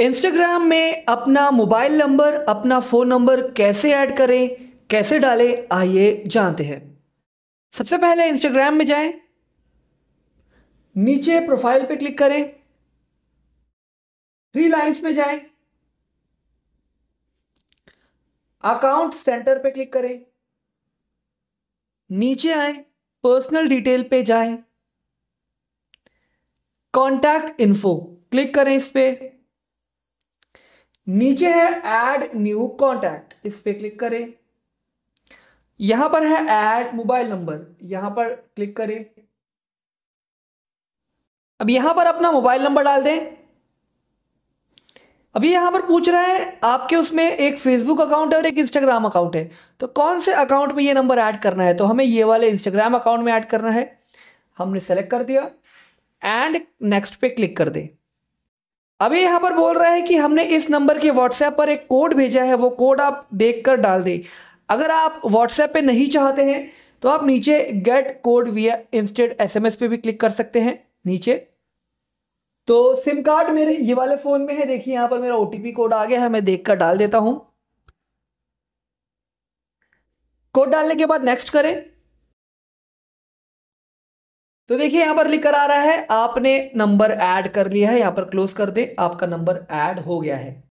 Instagram में अपना mobile number अपना फ़ोन नंबर कैसे ऐड करें कैसे डालें आइए जानते हैं सबसे पहले इंस्टाग्राम में जाएं नीचे प्रोफाइल पे क्लिक करें थ्री लाइंस में जाएं अकाउंट सेंटर पे क्लिक करें नीचे आए पर्सनल डिटेल पे जाएं कॉन्टैक्ट इन्फो क्लिक करें इस पर नीचे है एड न्यू कॉन्टैक्ट इस पर क्लिक करें यहां पर है एड मोबाइल नंबर यहां पर क्लिक करें अब यहां पर अपना मोबाइल नंबर डाल दें अभी यहां पर पूछ रहा है आपके उसमें एक फेसबुक अकाउंट है और एक इंस्टाग्राम अकाउंट है तो कौन से अकाउंट में ये नंबर ऐड करना है तो हमें ये वाले इंस्टाग्राम अकाउंट में ऐड करना है हमने सेलेक्ट कर दिया एंड नेक्स्ट पे क्लिक कर दें अभी यहाँ पर बोल रहा है कि हमने इस नंबर के व्हाट्सएप पर एक कोड भेजा है वो कोड आप देख कर डाल दें अगर आप व्हाट्सएप पे नहीं चाहते हैं तो आप नीचे get code via instead SMS पे भी क्लिक कर सकते हैं नीचे तो सिम कार्ड मेरे ये वाले फ़ोन में है देखिए यहाँ पर मेरा ओटीपी कोड आ गया है मैं देख कर डाल देता हूँ कोड डालने के बाद नेक्स्ट करें तो देखिए यहाँ पर लिख कर आ रहा है आपने नंबर ऐड कर लिया है यहाँ पर क्लोज कर दे आपका नंबर ऐड हो गया है